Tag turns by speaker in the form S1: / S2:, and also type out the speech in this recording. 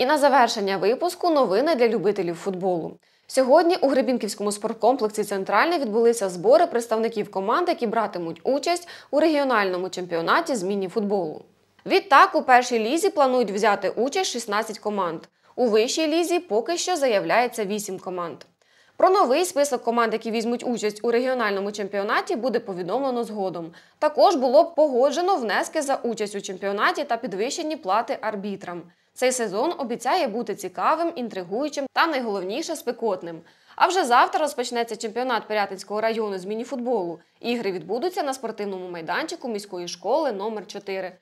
S1: І на завершення випуску новини для любителів футболу. Сьогодні у Гребінківському спорткомплексі Центральний відбулися збори представників команд, які братимуть участь у регіональному чемпіонаті з футболу. Відтак у першій лізі планують взяти участь 16 команд. У вищій лізі поки що заявляється 8 команд. Про новий список команд, які візьмуть участь у регіональному чемпіонаті, буде повідомлено згодом. Також було погоджено внески за участь у чемпіонаті та підвищені плати арбітрам. Цей сезон обіцяє бути цікавим, інтригуючим та найголовніше спекотним. А вже завтра розпочнеться чемпіонат Пирятинського району з мініфутболу. Ігри відбудуться на спортивному майданчику міської школи номер 4